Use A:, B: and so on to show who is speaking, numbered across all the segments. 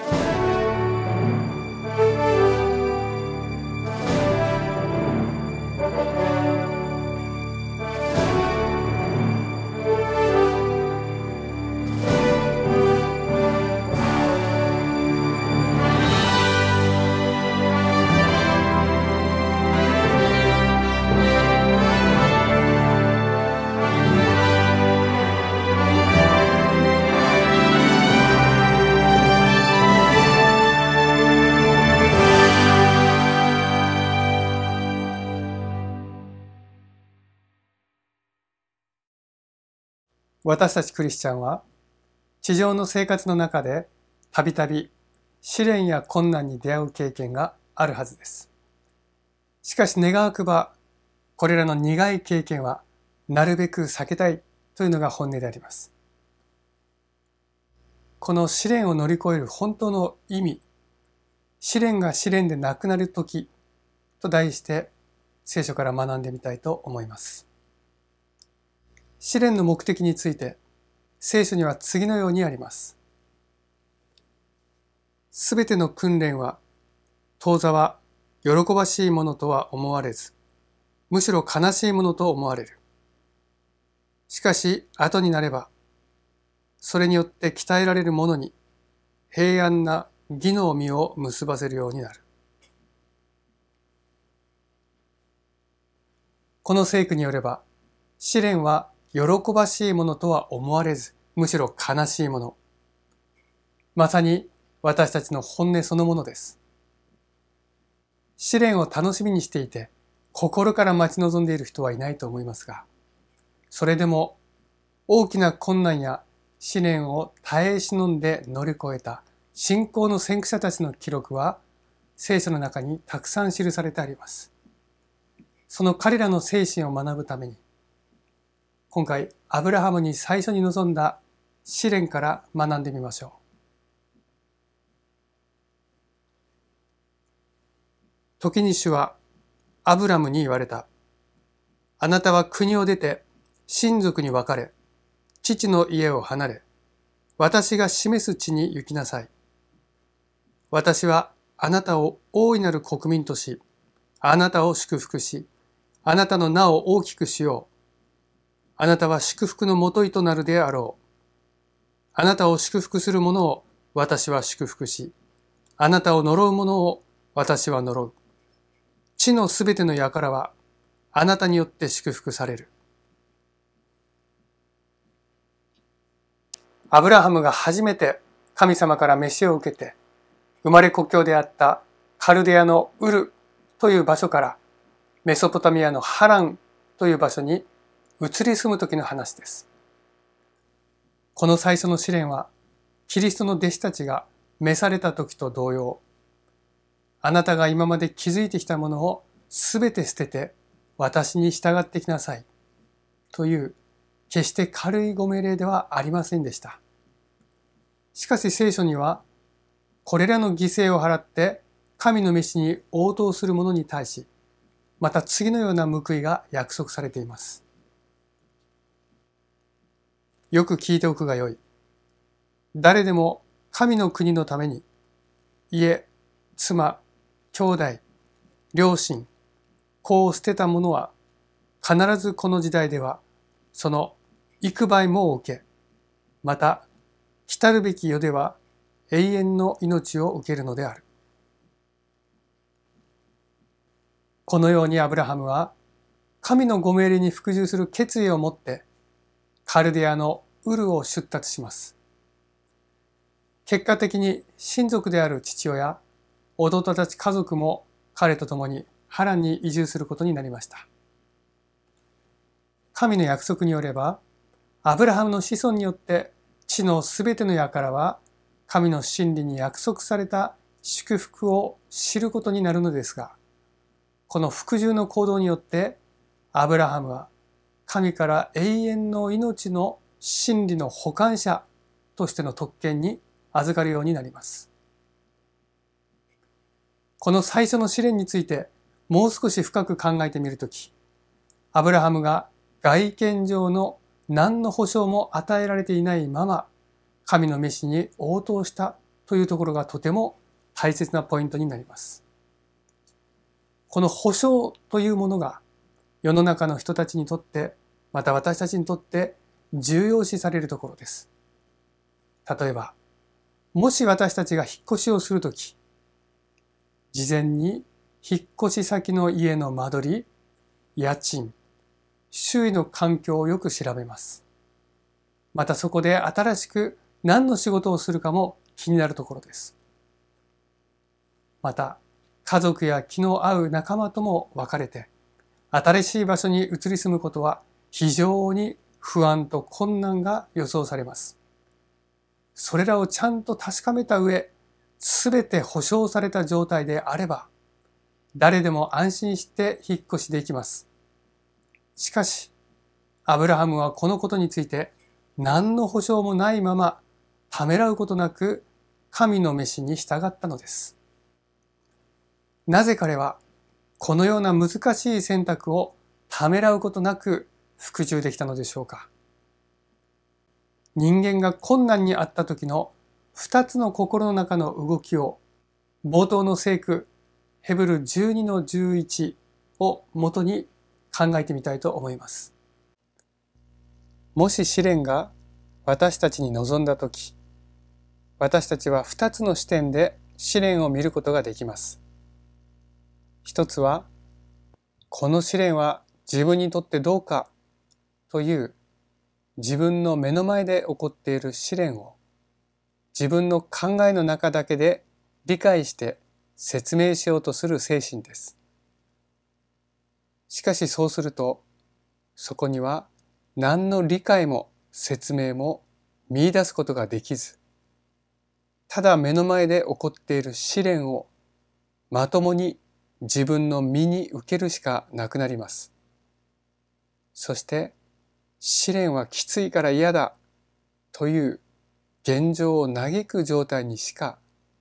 A: Thank you. 私たちクリスチャンは地上の生活の中でたびたび試練や困難に出会う経験があるはずです。しかし願わくばこれらの苦い経験はなるべく避けたいというのが本音であります。この試練を乗り越える本当の意味、試練が試練でなくなる時と題して聖書から学んでみたいと思います。試練の目的について聖書には次のようにあります。すべての訓練は当座は喜ばしいものとは思われず、むしろ悲しいものと思われる。しかし後になれば、それによって鍛えられるものに平安な義の実を結ばせるようになる。この聖句によれば、試練は喜ばしいものとは思われず、むしろ悲しいもの。まさに私たちの本音そのものです。試練を楽しみにしていて、心から待ち望んでいる人はいないと思いますが、それでも大きな困難や試練を耐え忍んで乗り越えた信仰の先駆者たちの記録は聖書の中にたくさん記されてあります。その彼らの精神を学ぶために今回アブラハムに最初に臨んだ試練から学んでみましょう。時に主はアブラムに言われた。あなたは国を出て親族に分かれ、父の家を離れ、私が示す地に行きなさい。私はあなたを大いなる国民とし、あなたを祝福し、あなたの名を大きくしよう。あなたは祝福のもといとなるであろう。あなたを祝福する者を私は祝福し、あなたを呪う者を私は呪う。地のすべての輩はあなたによって祝福される。アブラハムが初めて神様から飯を受けて、生まれ故郷であったカルデアのウルという場所から、メソポタミアのハランという場所に移り住む時の話です。この最初の試練は、キリストの弟子たちが召された時と同様、あなたが今まで築いてきたものをすべて捨てて私に従ってきなさいという決して軽いご命令ではありませんでした。しかし聖書にはこれらの犠牲を払って神の召しに応答する者に対しまた次のような報いが約束されています。よく聞いておくがよい。誰でも神の国のために、家、妻、兄弟、両親、子を捨てた者は、必ずこの時代では、その幾倍もを受け、また、来るべき世では永遠の命を受けるのである。このようにアブラハムは、神のご命令に服従する決意を持って、カルディアのウルを出立します。結果的に親族である父親、弟たち家族も彼と共に波乱に移住することになりました。神の約束によれば、アブラハムの子孫によって地のすべての矢からは神の真理に約束された祝福を知ることになるのですが、この服従の行動によってアブラハムは神から永遠の命の真理の保管者としての特権に預かるようになります。この最初の試練についてもう少し深く考えてみるとき、アブラハムが外見上の何の保証も与えられていないまま神の召しに応答したというところがとても大切なポイントになります。この保証というものが世の中の人たちにとってまた私たちにとって重要視されるところです。例えば、もし私たちが引っ越しをするとき、事前に引っ越し先の家の間取り、家賃、周囲の環境をよく調べます。またそこで新しく何の仕事をするかも気になるところです。また、家族や気の合う仲間とも別れて、新しい場所に移り住むことは非常に不安と困難が予想されます。それらをちゃんと確かめた上、すべて保証された状態であれば、誰でも安心して引っ越しできます。しかし、アブラハムはこのことについて何の保証もないままためらうことなく神の召しに従ったのです。なぜ彼はこのような難しい選択をためらうことなく服従できたのでしょうか人間が困難にあった時の二つの心の中の動きを冒頭の聖句ヘブル12の11を元に考えてみたいと思います。もし試練が私たちに望んだ時、私たちは二つの視点で試練を見ることができます。一つは、この試練は自分にとってどうかという自分の目の前で起こっている試練を自分の考えの中だけで理解して説明しようとする精神です。しかしそうするとそこには何の理解も説明も見出すことができずただ目の前で起こっている試練をまともに自分の身に受けるしかなくなります。そして試練はきついから嫌だという現状を嘆く状態にしか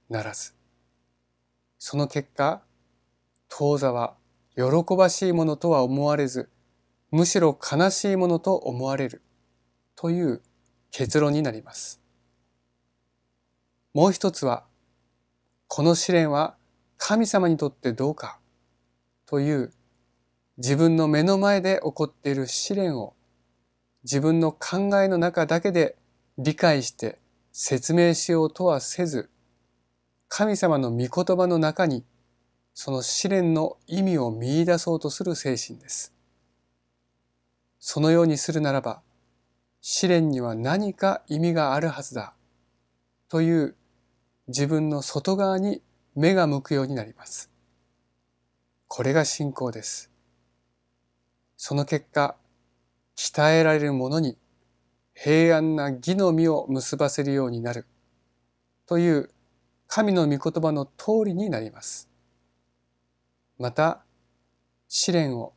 A: ならず、その結果、当座は喜ばしいものとは思われず、むしろ悲しいものと思われるという結論になります。もう一つは、この試練は神様にとってどうかという自分の目の前で起こっている試練を自分の考えの中だけで理解して説明しようとはせず、神様の御言葉の中にその試練の意味を見出そうとする精神です。そのようにするならば、試練には何か意味があるはずだ、という自分の外側に目が向くようになります。これが信仰です。その結果、鍛えられる者に平安な義の実を結ばせるようになるという神の御言葉の通りになります。また試練を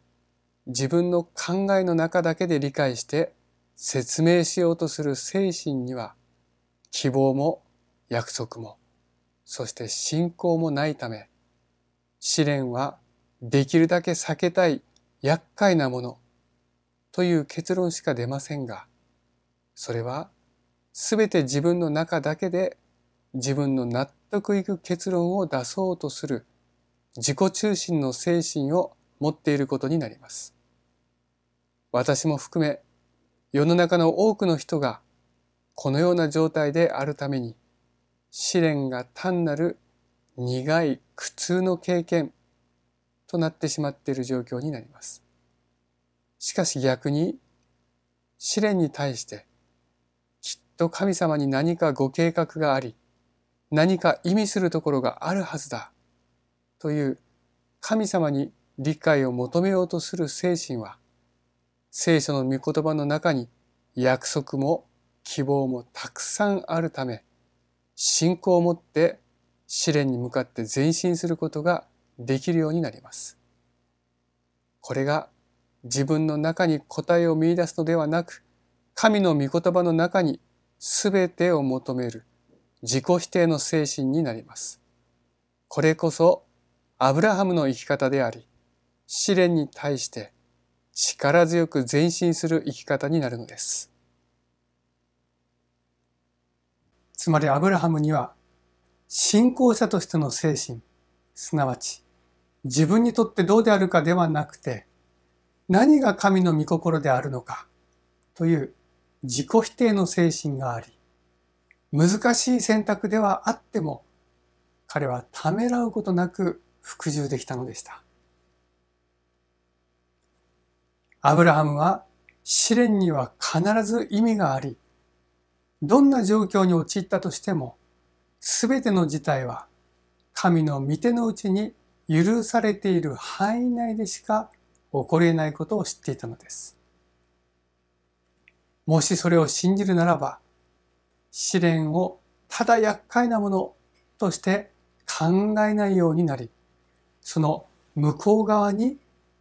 A: 自分の考えの中だけで理解して説明しようとする精神には希望も約束もそして信仰もないため試練はできるだけ避けたい厄介なものという結論しか出ませんが、それはすべて自分の中だけで自分の納得いく結論を出そうとする自己中心の精神を持っていることになります。私も含め世の中の多くの人がこのような状態であるために試練が単なる苦い苦痛の経験となってしまっている状況になります。しかし逆に試練に対してきっと神様に何かご計画があり何か意味するところがあるはずだという神様に理解を求めようとする精神は聖書の御言葉の中に約束も希望もたくさんあるため信仰を持って試練に向かって前進することができるようになります。これが自分の中に答えを見出すのではなく、神の御言葉の中に全てを求める自己否定の精神になります。これこそアブラハムの生き方であり、試練に対して力強く前進する生き方になるのです。つまりアブラハムには信仰者としての精神、すなわち自分にとってどうであるかではなくて、何が神の御心であるのかという自己否定の精神があり、難しい選択ではあっても、彼はためらうことなく服従できたのでした。アブラハムは試練には必ず意味があり、どんな状況に陥ったとしても、すべての事態は神の御手のうちに許されている範囲内でしか起こり得ないことを知っていたのです。もしそれを信じるならば、試練をただ厄介なものとして考えないようになり、その向こう側に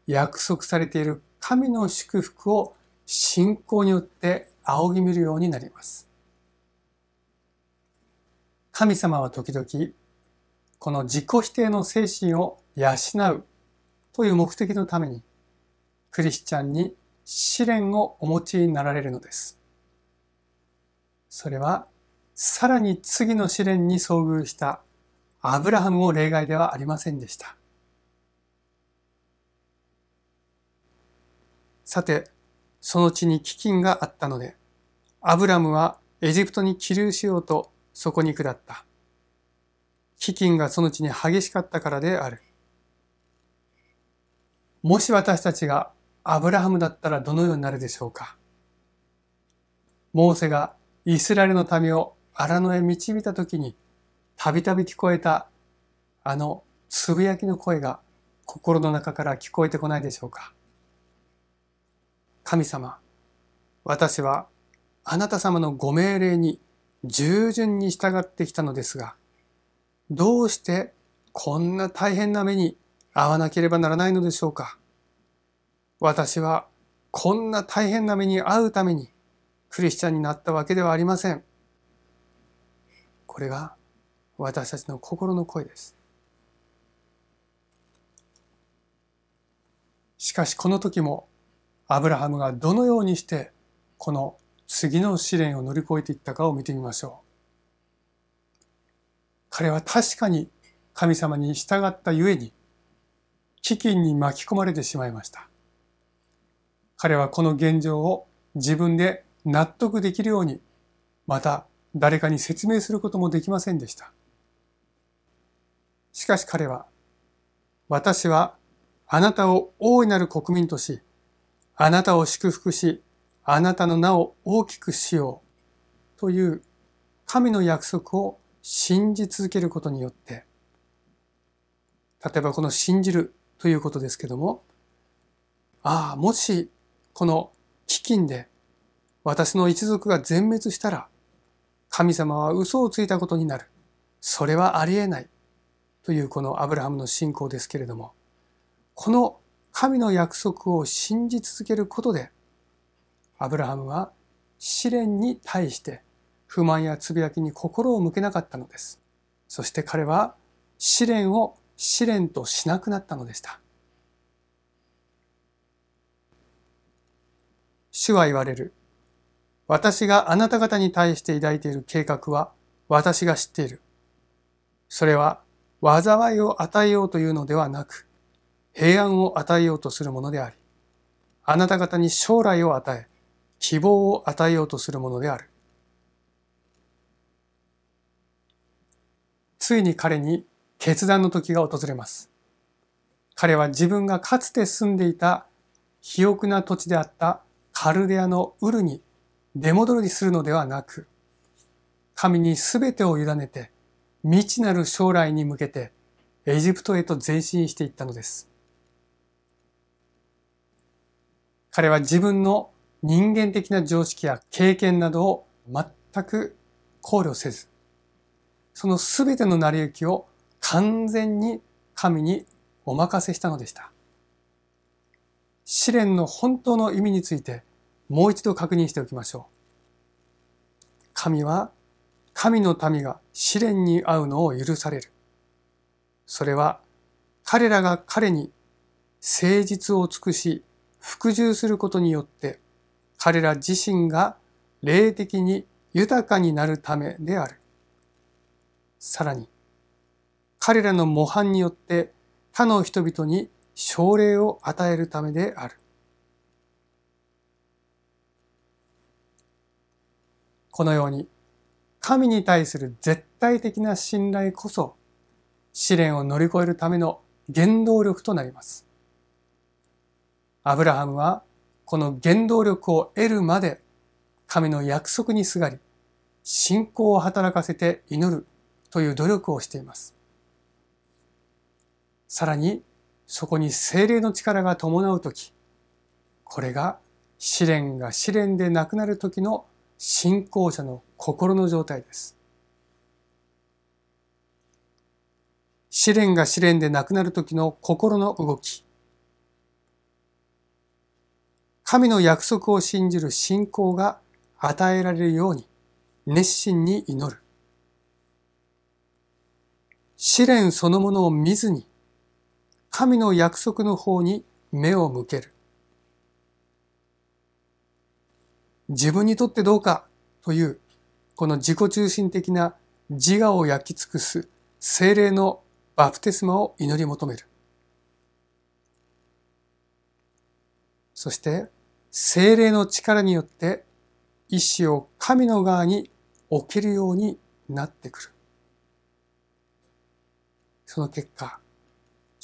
A: 約束されている神の祝福を信仰によって仰ぎ見るようになります。神様は時々、この自己否定の精神を養うという目的のために、クリスチャンに試練をお持ちになられるのです。それは、さらに次の試練に遭遇したアブラハムも例外ではありませんでした。さて、その地に飢饉があったので、アブラムはエジプトに帰流しようとそこに下った。飢饉がその地に激しかったからである。もし私たちがアブラハムだったらどのようになるでしょうかモーセがイスラエルの民を荒野へ導いた時にたびたび聞こえたあのつぶやきの声が心の中から聞こえてこないでしょうか神様、私はあなた様のご命令に従順に従ってきたのですが、どうしてこんな大変な目に遭わなければならないのでしょうか私はこんな大変な目に遭うためにクリスチャンになったわけではありません。これが私たちの心の声です。しかしこの時もアブラハムがどのようにしてこの次の試練を乗り越えていったかを見てみましょう。彼は確かに神様に従ったゆえに飢饉に巻き込まれてしまいました。彼はこの現状を自分で納得できるように、また誰かに説明することもできませんでした。しかし彼は、私はあなたを大いなる国民とし、あなたを祝福し、あなたの名を大きくしようという神の約束を信じ続けることによって、例えばこの信じるということですけども、ああ、もしこの飢饉で私の一族が全滅したら神様は嘘をついたことになる。それはありえない。というこのアブラハムの信仰ですけれども、この神の約束を信じ続けることで、アブラハムは試練に対して不満やつぶやきに心を向けなかったのです。そして彼は試練を試練としなくなったのでした。主は言われる。私があなた方に対して抱いている計画は私が知っている。それは災いを与えようというのではなく、平安を与えようとするものであり、あなた方に将来を与え、希望を与えようとするものである。ついに彼に決断の時が訪れます。彼は自分がかつて住んでいた肥沃な土地であったカルデアのウルに出戻りするのではなく、神に全てを委ねて、未知なる将来に向けてエジプトへと前進していったのです。彼は自分の人間的な常識や経験などを全く考慮せず、その全ての成り行きを完全に神にお任せしたのでした。試練の本当の意味についてもう一度確認しておきましょう。神は神の民が試練に遭うのを許される。それは彼らが彼に誠実を尽くし服従することによって彼ら自身が霊的に豊かになるためである。さらに彼らの模範によって他の人々に奨励を与えるためである。このように、神に対する絶対的な信頼こそ、試練を乗り越えるための原動力となります。アブラハムは、この原動力を得るまで、神の約束にすがり、信仰を働かせて祈るという努力をしています。さらに、そこに精霊の力が伴う時これが試練が試練でなくなる時の信仰者の心の状態です。試練が試練でなくなる時の心の動き。神の約束を信じる信仰が与えられるように熱心に祈る。試練そのものを見ずに神の約束の方に目を向ける。自分にとってどうかという、この自己中心的な自我を焼き尽くす精霊のバプテスマを祈り求める。そして、精霊の力によって意志を神の側に置けるようになってくる。その結果、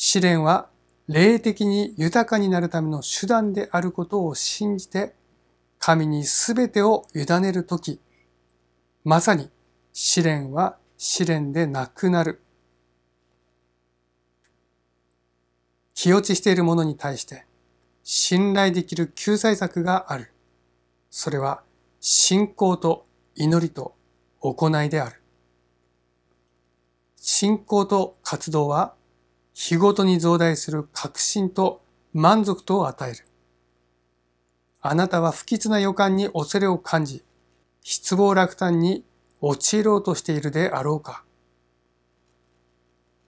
A: 試練は霊的に豊かになるための手段であることを信じて、神に全てを委ねるとき、まさに試練は試練でなくなる。気落ちしているものに対して信頼できる救済策がある。それは信仰と祈りと行いである。信仰と活動は日ごとに増大する確信と満足とを与える。あなたは不吉な予感に恐れを感じ、失望落胆に陥ろうとしているであろうか。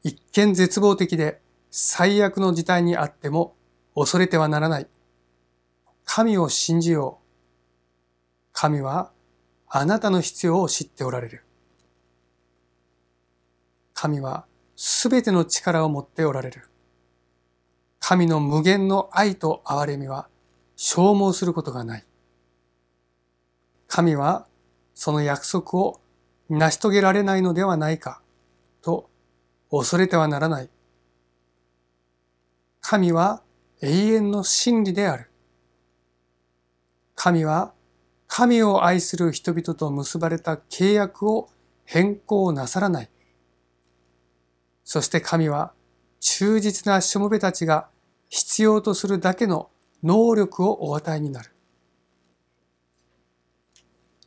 A: 一見絶望的で最悪の事態にあっても恐れてはならない。神を信じよう。神はあなたの必要を知っておられる。神はすべての力を持っておられる。神の無限の愛と憐れみは消耗することがない。神はその約束を成し遂げられないのではないかと恐れてはならない。神は永遠の真理である。神は神を愛する人々と結ばれた契約を変更なさらない。そして神は忠実なしもべたちが必要とするだけの能力をお与えになる。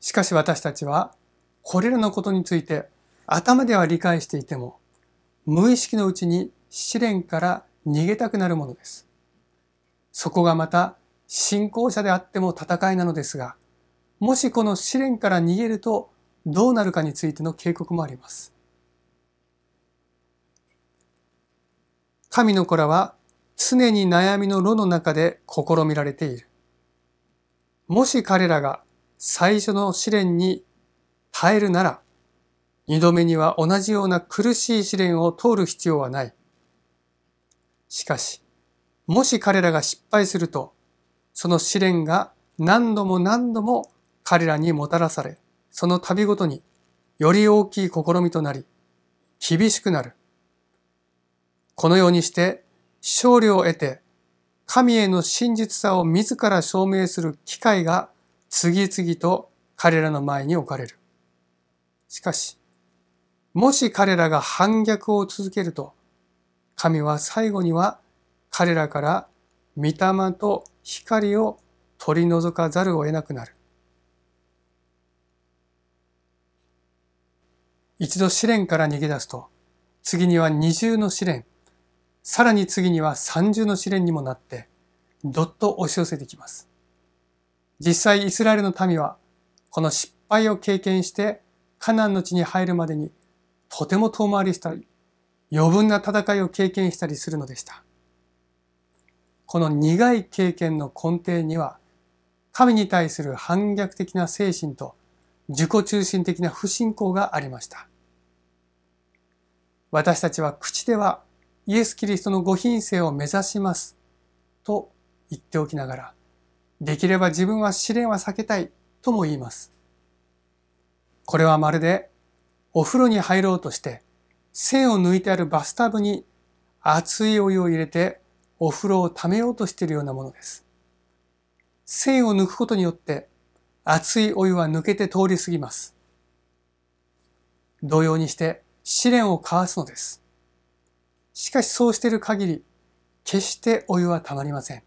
A: しかし私たちはこれらのことについて頭では理解していても無意識のうちに試練から逃げたくなるものです。そこがまた信仰者であっても戦いなのですが、もしこの試練から逃げるとどうなるかについての警告もあります。神の子らは常に悩みの炉の中で試みられている。もし彼らが最初の試練に耐えるなら、二度目には同じような苦しい試練を通る必要はない。しかし、もし彼らが失敗すると、その試練が何度も何度も彼らにもたらされ、その度ごとにより大きい試みとなり、厳しくなる。このようにして勝利を得て神への真実さを自ら証明する機会が次々と彼らの前に置かれる。しかし、もし彼らが反逆を続けると、神は最後には彼らから御霊と光を取り除かざるを得なくなる。一度試練から逃げ出すと、次には二重の試練、さらに次には三重の試練にもなって、どっと押し寄せてきます。実際イスラエルの民は、この失敗を経験して、カナンの地に入るまでに、とても遠回りしたり、余分な戦いを経験したりするのでした。この苦い経験の根底には、神に対する反逆的な精神と自己中心的な不信仰がありました。私たちは口ではイエス・キリストのご品性を目指します。と言っておきながら、できれば自分は試練は避けたいとも言います。これはまるでお風呂に入ろうとして線を抜いてあるバスタブに熱いお湯を入れてお風呂を溜めようとしているようなものです。線を抜くことによって熱いお湯は抜けて通り過ぎます。同様にして試練をかわすのです。しかしそうしている限り、決してお湯はたまりません。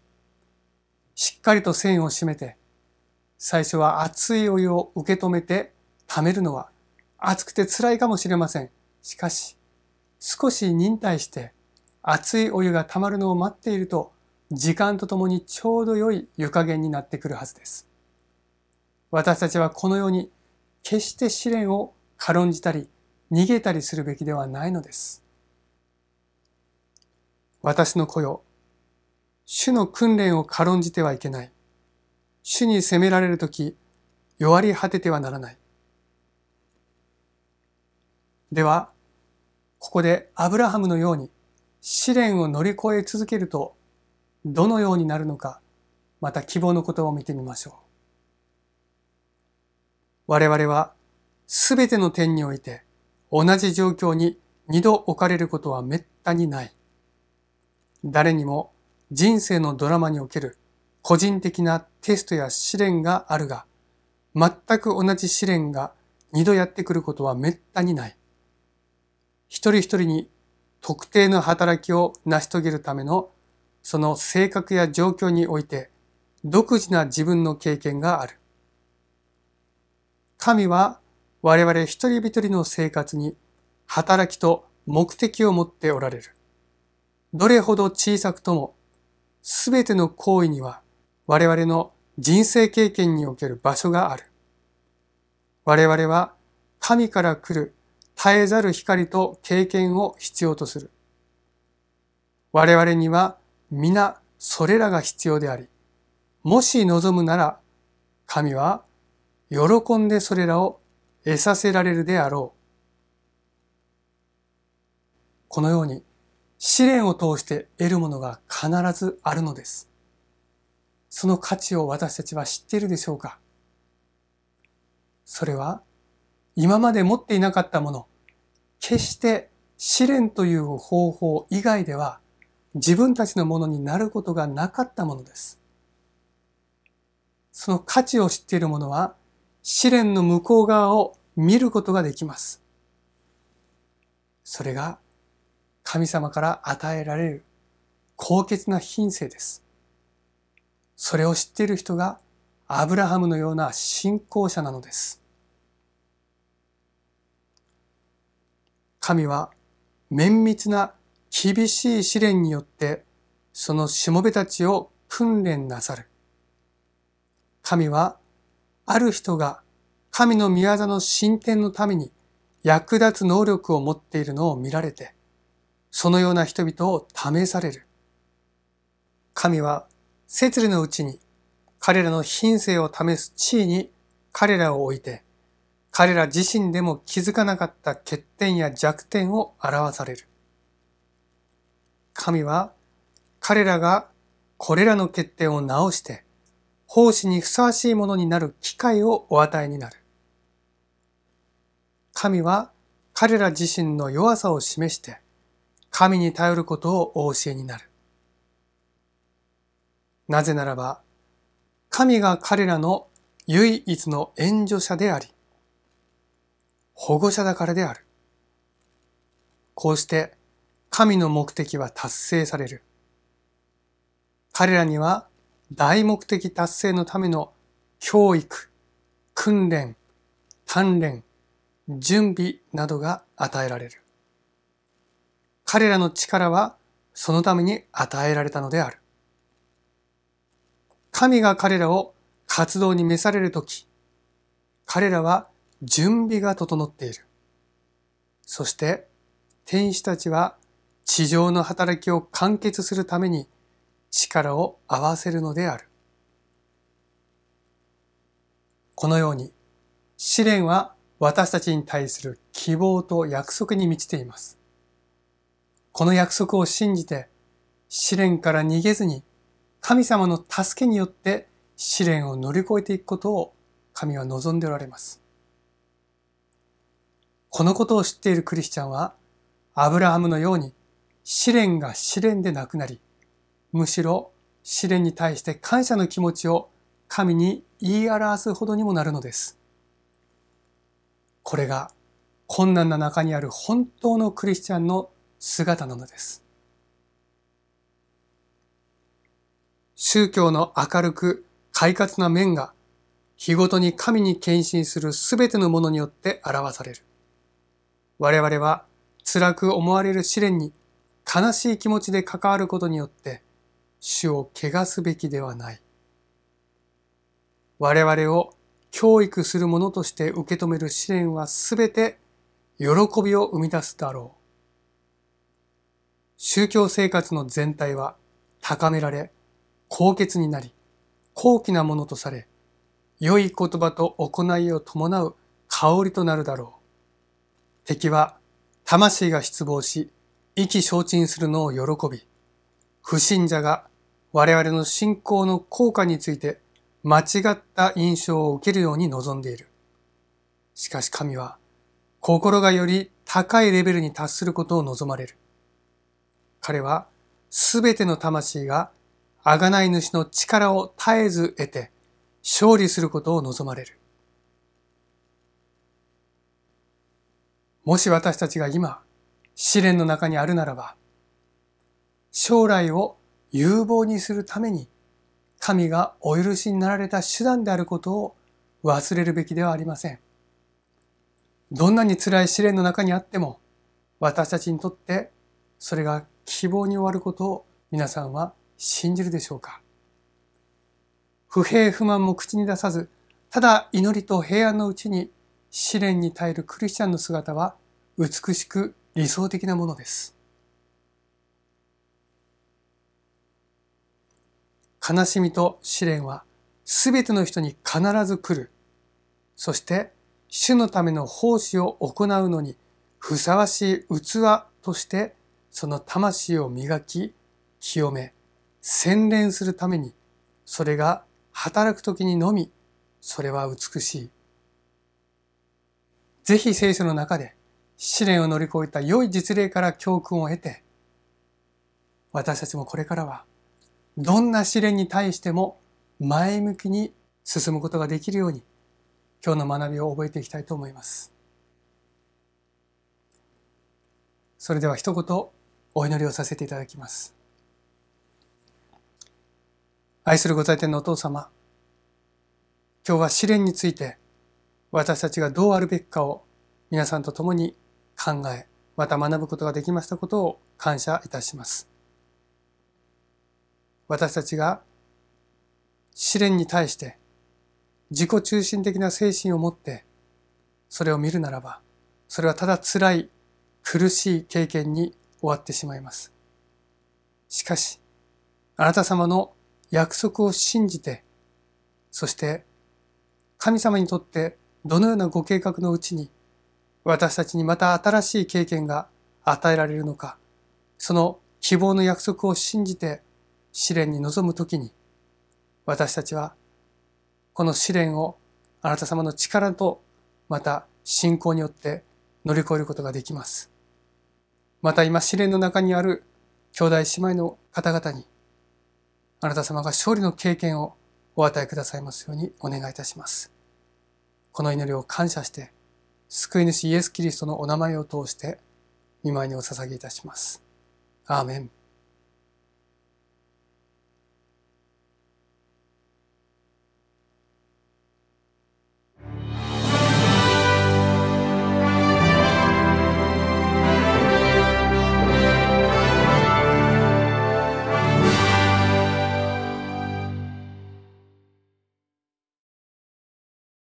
A: しっかりと線を締めて、最初は熱いお湯を受け止めて溜めるのは熱くて辛いかもしれません。しかし、少し忍耐して熱いお湯が溜まるのを待っていると、時間とともにちょうど良い湯加減になってくるはずです。私たちはこのように決して試練を軽んじたり逃げたりするべきではないのです。私の子よ。主の訓練を軽んじてはいけない。主に責められるとき、弱り果ててはならない。では、ここでアブラハムのように試練を乗り越え続けると、どのようになるのか、また希望のことを見てみましょう。我々は、すべての点において、同じ状況に二度置かれることは滅多にない。誰にも人生のドラマにおける個人的なテストや試練があるが、全く同じ試練が二度やってくることは滅多にない。一人一人に特定の働きを成し遂げるためのその性格や状況において独自な自分の経験がある。神は我々一人一人の生活に働きと目的を持っておられる。どれほど小さくとも、すべての行為には我々の人生経験における場所がある。我々は神から来る絶えざる光と経験を必要とする。我々には皆それらが必要であり、もし望むなら神は喜んでそれらを得させられるであろう。このように試練を通して得るものが必ずあるのです。その価値を私たちは知っているでしょうかそれは今まで持っていなかったもの、決して試練という方法以外では自分たちのものになることがなかったものです。その価値を知っているものは試練の向こう側を見ることができます。それが神様から与えられる高潔な品性です。それを知っている人がアブラハムのような信仰者なのです。神は綿密な厳しい試練によってそのしもべたちを訓練なさる。神はある人が神の宮座の進展のために役立つ能力を持っているのを見られて、そのような人々を試される。神は摂理のうちに彼らの品性を試す地位に彼らを置いて、彼ら自身でも気づかなかった欠点や弱点を表される。神は彼らがこれらの欠点を直して、奉仕にふさわしいものになる機会をお与えになる。神は彼ら自身の弱さを示して、神に頼ることをお教えになる。なぜならば、神が彼らの唯一の援助者であり、保護者だからである。こうして神の目的は達成される。彼らには大目的達成のための教育、訓練、鍛錬、準備などが与えられる。彼らの力はそのために与えられたのである。神が彼らを活動に召されるとき、彼らは準備が整っている。そして天使たちは地上の働きを完結するために力を合わせるのである。このように試練は私たちに対する希望と約束に満ちています。この約束を信じて試練から逃げずに神様の助けによって試練を乗り越えていくことを神は望んでおられます。このことを知っているクリスチャンはアブラハムのように試練が試練でなくなり、むしろ試練に対して感謝の気持ちを神に言い表すほどにもなるのです。これが困難な中にある本当のクリスチャンの姿なのです。宗教の明るく快活な面が日ごとに神に献身するすべてのものによって表される。我々は辛く思われる試練に悲しい気持ちで関わることによって主を汚すべきではない。我々を教育するものとして受け止める試練はすべて喜びを生み出すだろう。宗教生活の全体は高められ、高潔になり、高貴なものとされ、良い言葉と行いを伴う香りとなるだろう。敵は魂が失望し、意気消沈するのを喜び、不信者が我々の信仰の効果について間違った印象を受けるように望んでいる。しかし神は心がより高いレベルに達することを望まれる。彼はすべての魂が贖い主の力を絶えず得て勝利することを望まれる。もし私たちが今試練の中にあるならば、将来を有望にするために神がお許しになられた手段であることを忘れるべきではありません。どんなに辛い試練の中にあっても、私たちにとってそれが希望に終わることを皆さんは信じるでしょうか不平不満も口に出さず、ただ祈りと平安のうちに試練に耐えるクリスチャンの姿は美しく理想的なものです。悲しみと試練はすべての人に必ず来る。そして、主のための奉仕を行うのにふさわしい器としてその魂を磨き、清め、洗練するために、それが働く時にのみ、それは美しい。ぜひ聖書の中で試練を乗り越えた良い実例から教訓を得て、私たちもこれからは、どんな試練に対しても前向きに進むことができるように、今日の学びを覚えていきたいと思います。それでは一言お祈りをさせていただきます。愛するご在天のお父様、今日は試練について私たちがどうあるべきかを皆さんと共に考え、また学ぶことができましたことを感謝いたします。私たちが試練に対して自己中心的な精神を持ってそれを見るならば、それはただ辛い苦しい経験に終わってしまいます。しかし、あなた様の約束を信じて、そして神様にとってどのようなご計画のうちに私たちにまた新しい経験が与えられるのか、その希望の約束を信じて試練に臨むときに、私たちはこの試練をあなた様の力とまた信仰によって乗り越えることができます。また今試練の中にある兄弟姉妹の方々に、あなた様が勝利の経験をお与えくださいますようにお願いいたします。この祈りを感謝して、救い主イエス・キリストのお名前を通して、見舞いにお捧げいたします。アーメン。